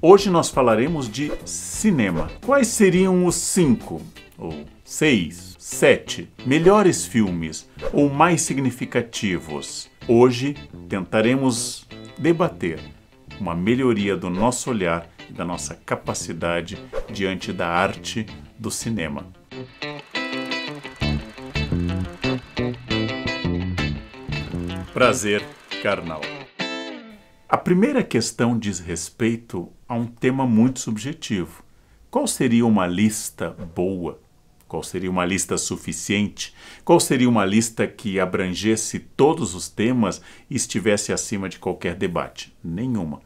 Hoje nós falaremos de cinema. Quais seriam os cinco ou seis, sete melhores filmes ou mais significativos? Hoje tentaremos debater uma melhoria do nosso olhar e da nossa capacidade diante da arte do cinema. Prazer, Carnal. A primeira questão diz respeito a um tema muito subjetivo. Qual seria uma lista boa? Qual seria uma lista suficiente? Qual seria uma lista que abrangesse todos os temas e estivesse acima de qualquer debate? Nenhuma.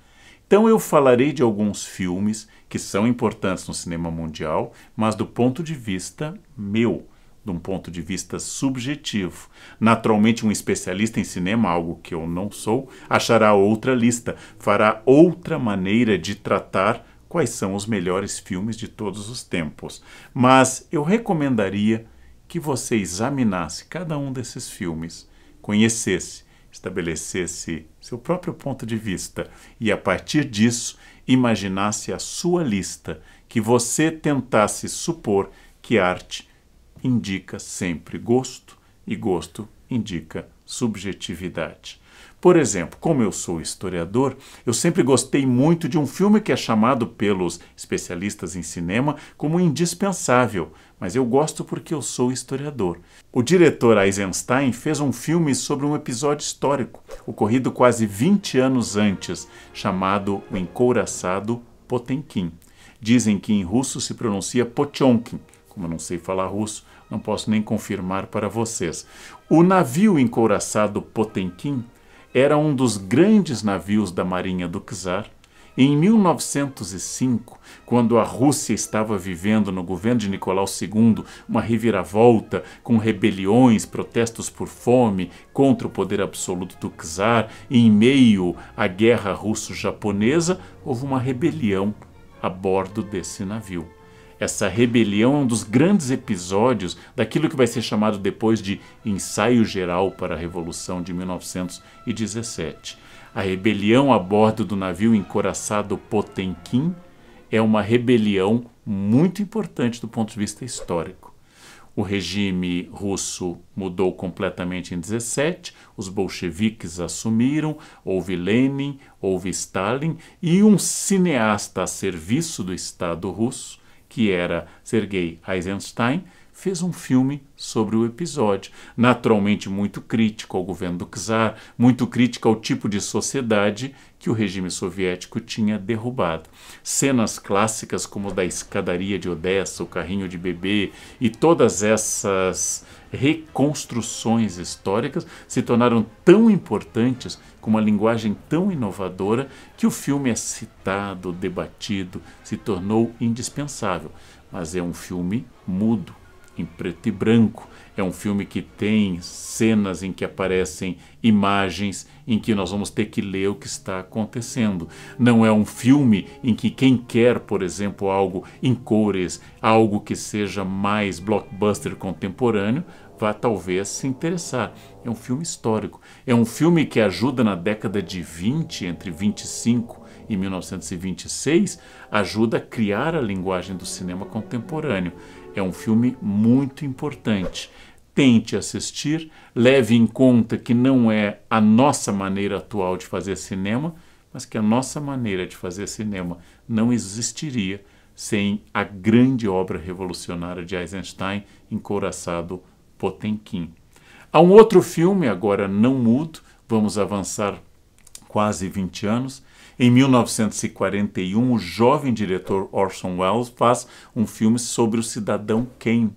Então eu falarei de alguns filmes que são importantes no cinema mundial, mas do ponto de vista meu, de um ponto de vista subjetivo. Naturalmente, um especialista em cinema, algo que eu não sou, achará outra lista, fará outra maneira de tratar quais são os melhores filmes de todos os tempos. Mas eu recomendaria que você examinasse cada um desses filmes, conhecesse, estabelecesse seu próprio ponto de vista e, a partir disso, imaginasse a sua lista, que você tentasse supor que arte indica sempre gosto e gosto indica subjetividade. Por exemplo, como eu sou historiador, eu sempre gostei muito de um filme que é chamado pelos especialistas em cinema como indispensável, mas eu gosto porque eu sou historiador. O diretor Eisenstein fez um filme sobre um episódio histórico, ocorrido quase 20 anos antes, chamado O Encouraçado Potemkin. Dizem que em russo se pronuncia Potionkin, como eu não sei falar russo, não posso nem confirmar para vocês. O navio encouraçado Potemkin era um dos grandes navios da Marinha do Czar. Em 1905, quando a Rússia estava vivendo no governo de Nicolau II uma reviravolta com rebeliões, protestos por fome contra o poder absoluto do czar, em meio à guerra russo-japonesa, houve uma rebelião a bordo desse navio. Essa rebelião é um dos grandes episódios daquilo que vai ser chamado depois de ensaio geral para a Revolução de 1917. A rebelião a bordo do navio encoraçado Potemkin é uma rebelião muito importante do ponto de vista histórico. O regime russo mudou completamente em 17, os bolcheviques assumiram, houve Lenin, houve Stalin e um cineasta a serviço do Estado russo, que era Sergei Eisenstein, fez um filme sobre o episódio. Naturalmente, muito crítico ao governo do czar, muito crítico ao tipo de sociedade que o regime soviético tinha derrubado. Cenas clássicas como da escadaria de Odessa, o carrinho de bebê e todas essas reconstruções históricas se tornaram tão importantes, com uma linguagem tão inovadora, que o filme é citado, debatido, se tornou indispensável. Mas é um filme mudo em preto e branco. É um filme que tem cenas em que aparecem imagens em que nós vamos ter que ler o que está acontecendo. Não é um filme em que quem quer, por exemplo, algo em cores, algo que seja mais blockbuster contemporâneo, vá talvez se interessar. É um filme histórico. É um filme que ajuda na década de 20, entre 25 e 1926, ajuda a criar a linguagem do cinema contemporâneo. É um filme muito importante. Tente assistir, leve em conta que não é a nossa maneira atual de fazer cinema, mas que a nossa maneira de fazer cinema não existiria sem a grande obra revolucionária de Eisenstein, Encouraçado Potemkin. Há um outro filme, agora não mudo, vamos avançar quase 20 anos, em 1941, o jovem diretor Orson Welles faz um filme sobre o cidadão Kane,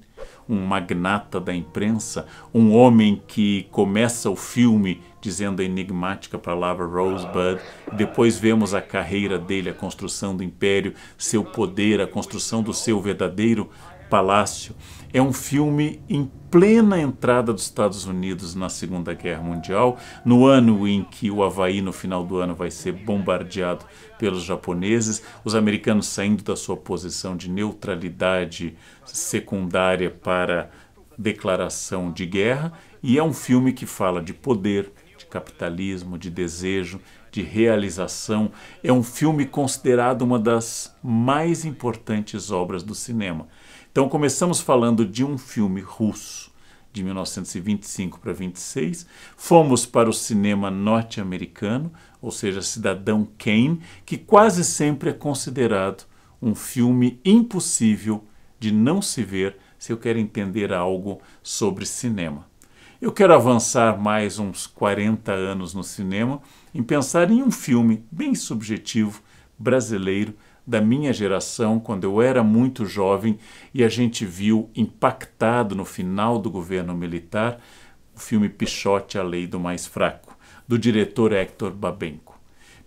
um magnata da imprensa, um homem que começa o filme dizendo a enigmática palavra Rosebud. Depois vemos a carreira dele, a construção do império, seu poder, a construção do seu verdadeiro Palácio é um filme em plena entrada dos Estados Unidos na Segunda Guerra Mundial, no ano em que o Havaí, no final do ano, vai ser bombardeado pelos japoneses, os americanos saindo da sua posição de neutralidade secundária para declaração de guerra, e é um filme que fala de poder, de capitalismo, de desejo, de realização. É um filme considerado uma das mais importantes obras do cinema. Então começamos falando de um filme russo de 1925 para 26, fomos para o cinema norte-americano, ou seja, Cidadão Kane, que quase sempre é considerado um filme impossível de não se ver se eu quero entender algo sobre cinema. Eu quero avançar mais uns 40 anos no cinema em pensar em um filme bem subjetivo brasileiro da minha geração, quando eu era muito jovem, e a gente viu impactado no final do governo militar o filme Pichote, a Lei do Mais Fraco, do diretor Héctor Babenco.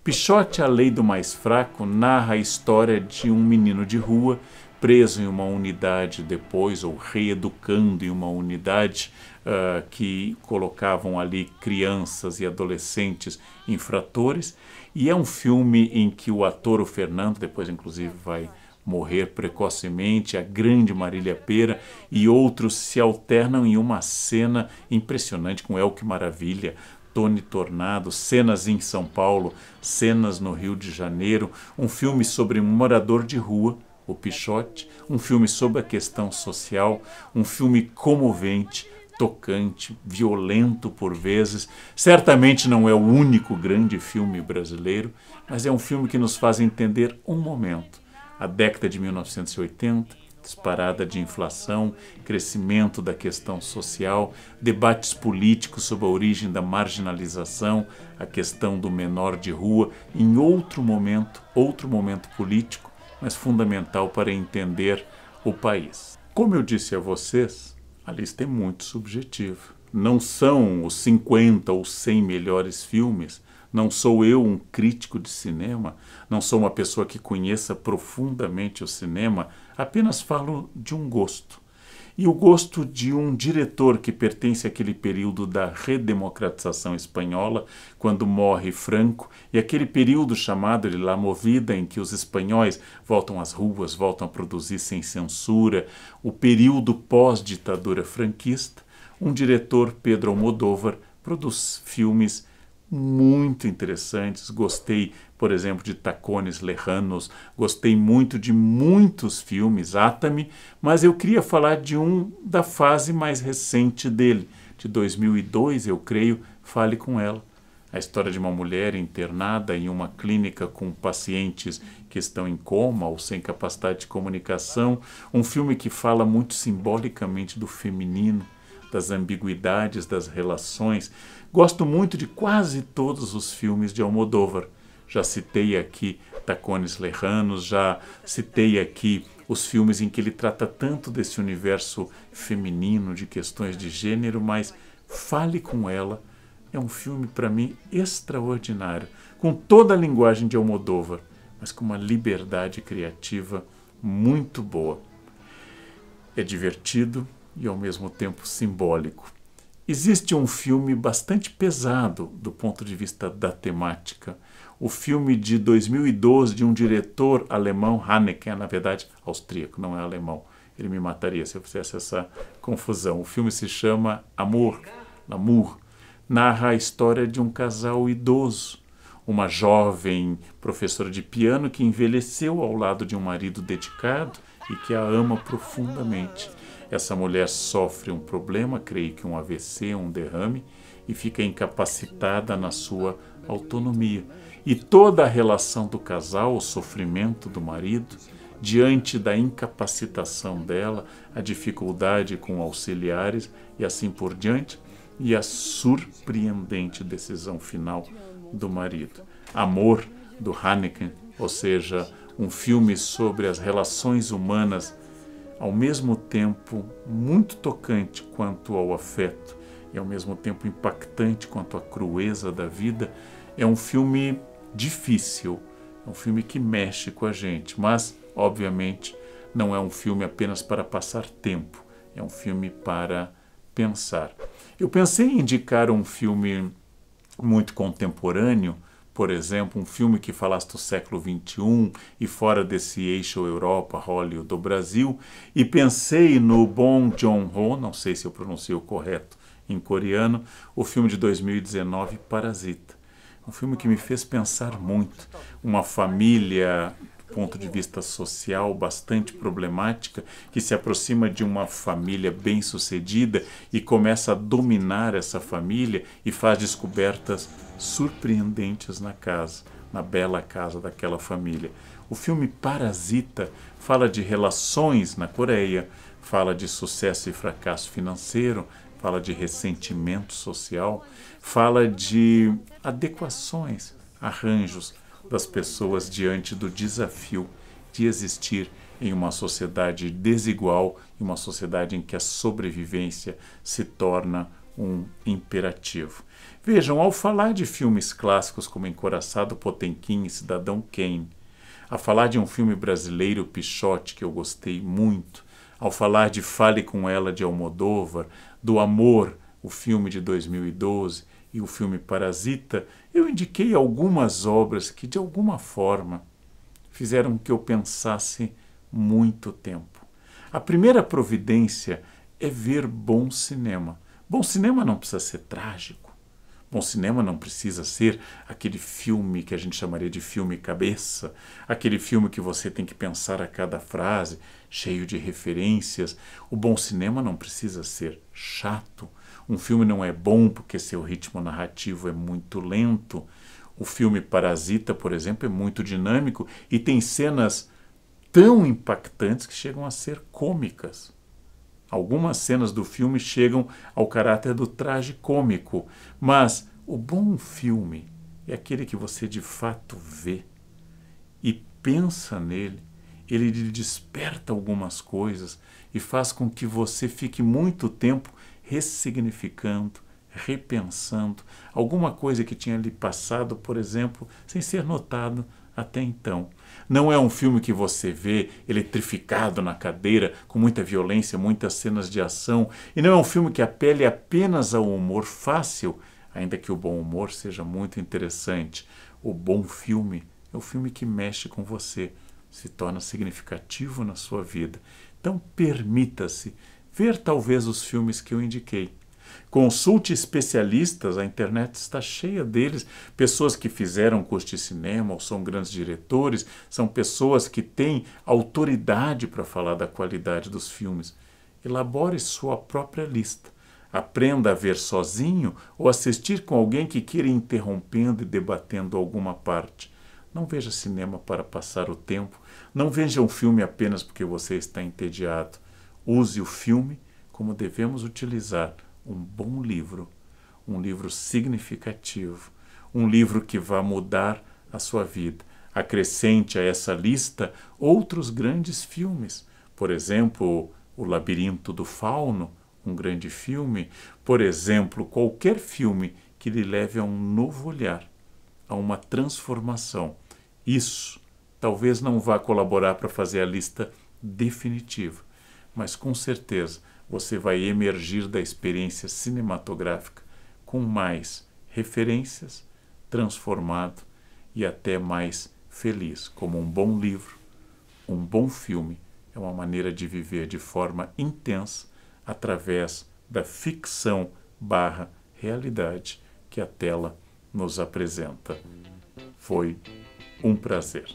Pichote, a Lei do Mais Fraco narra a história de um menino de rua preso em uma unidade depois, ou reeducando em uma unidade uh, que colocavam ali crianças e adolescentes infratores. E é um filme em que o ator, o Fernando, depois inclusive vai morrer precocemente, a grande Marília Pera e outros se alternam em uma cena impressionante com El Que Maravilha, Tony Tornado, cenas em São Paulo, cenas no Rio de Janeiro, um filme sobre um morador de rua o Pichote, um filme sobre a questão social, um filme comovente, tocante, violento por vezes. Certamente não é o único grande filme brasileiro, mas é um filme que nos faz entender um momento, a década de 1980, disparada de inflação, crescimento da questão social, debates políticos sobre a origem da marginalização, a questão do menor de rua, em outro momento, outro momento político, mas fundamental para entender o país. Como eu disse a vocês, a lista é muito subjetiva. Não são os 50 ou 100 melhores filmes, não sou eu um crítico de cinema, não sou uma pessoa que conheça profundamente o cinema, apenas falo de um gosto e o gosto de um diretor que pertence àquele período da redemocratização espanhola, quando morre Franco, e aquele período chamado de La Movida, em que os espanhóis voltam às ruas, voltam a produzir sem censura, o período pós-ditadura franquista, um diretor, Pedro Almodóvar, produz filmes muito interessantes, gostei por exemplo, de Tacones Lejanos, gostei muito de muitos filmes Atami, mas eu queria falar de um da fase mais recente dele, de 2002, eu creio, Fale com ela. A história de uma mulher internada em uma clínica com pacientes que estão em coma ou sem capacidade de comunicação, um filme que fala muito simbolicamente do feminino, das ambiguidades das relações. Gosto muito de quase todos os filmes de Almodóvar já citei aqui Tacones Lerranos, já citei aqui os filmes em que ele trata tanto desse universo feminino, de questões de gênero, mas Fale com Ela é um filme para mim extraordinário, com toda a linguagem de Almodóvar, mas com uma liberdade criativa muito boa. É divertido e ao mesmo tempo simbólico. Existe um filme bastante pesado do ponto de vista da temática, o filme de 2012 de um diretor alemão, Haneke, na verdade austríaco, não é alemão. Ele me mataria se eu fizesse essa confusão. O filme se chama Amor, L'amour. Narra a história de um casal idoso, uma jovem professora de piano que envelheceu ao lado de um marido dedicado e que a ama profundamente. Essa mulher sofre um problema, creio que um AVC, um derrame, e fica incapacitada na sua autonomia e toda a relação do casal, o sofrimento do marido, diante da incapacitação dela, a dificuldade com auxiliares e assim por diante, e a surpreendente decisão final do marido. Amor do Haneken, ou seja, um filme sobre as relações humanas, ao mesmo tempo muito tocante quanto ao afeto e ao mesmo tempo impactante quanto à crueza da vida. É um filme difícil. É um filme que mexe com a gente, mas, obviamente, não é um filme apenas para passar tempo, é um filme para pensar. Eu pensei em indicar um filme muito contemporâneo, por exemplo, um filme que falasse do século XXI e fora desse eixo Europa, Hollywood do Brasil, e pensei no Bong Joon-ho, não sei se eu pronunciei o correto em coreano, o filme de 2019 Parasita. Um filme que me fez pensar muito. Uma família, do ponto de vista social, bastante problemática, que se aproxima de uma família bem-sucedida e começa a dominar essa família e faz descobertas surpreendentes na casa, na bela casa daquela família. O filme Parasita fala de relações na Coreia, fala de sucesso e fracasso financeiro, fala de ressentimento social, fala de adequações, arranjos das pessoas diante do desafio de existir em uma sociedade desigual, em uma sociedade em que a sobrevivência se torna um imperativo. Vejam, ao falar de filmes clássicos como Encoraçado, Potemkin e Cidadão Kane, a falar de um filme brasileiro, Pichote, que eu gostei muito, ao falar de Fale com Ela de Almodóvar, do Amor, o filme de 2012, e o filme Parasita, eu indiquei algumas obras que, de alguma forma, fizeram que eu pensasse muito tempo. A primeira providência é ver bom cinema. Bom cinema não precisa ser trágico Bom, cinema não precisa ser aquele filme que a gente chamaria de filme cabeça, aquele filme que você tem que pensar a cada frase, cheio de referências. O bom cinema não precisa ser chato. Um filme não é bom porque seu ritmo narrativo é muito lento. O filme Parasita, por exemplo, é muito dinâmico e tem cenas tão impactantes que chegam a ser cômicas. Algumas cenas do filme chegam ao caráter do traje cômico, mas o bom filme é aquele que você de fato vê e pensa nele, ele lhe desperta algumas coisas e faz com que você fique muito tempo ressignificando, repensando alguma coisa que tinha lhe passado, por exemplo, sem ser notado até então. Não é um filme que você vê eletrificado na cadeira, com muita violência, muitas cenas de ação, e não é um filme que apele apenas ao humor fácil, ainda que o bom humor seja muito interessante. O bom filme é o filme que mexe com você, se torna significativo na sua vida. Então, permita-se ver talvez os filmes que eu indiquei. Consulte especialistas, a internet está cheia deles. Pessoas que fizeram curso de cinema ou são grandes diretores, são pessoas que têm autoridade para falar da qualidade dos filmes. Elabore sua própria lista. Aprenda a ver sozinho ou assistir com alguém que queira interrompendo e debatendo alguma parte. Não veja cinema para passar o tempo. Não veja um filme apenas porque você está entediado. Use o filme como devemos utilizar um bom livro, um livro significativo, um livro que vá mudar a sua vida. Acrescente a essa lista outros grandes filmes, por exemplo, O Labirinto do Fauno, um grande filme, por exemplo, qualquer filme que lhe leve a um novo olhar, a uma transformação. Isso talvez não vá colaborar para fazer a lista definitiva, mas com certeza você vai emergir da experiência cinematográfica com mais referências, transformado e até mais feliz, como um bom livro, um bom filme. É uma maneira de viver de forma intensa através da ficção barra realidade que a tela nos apresenta. Foi um prazer.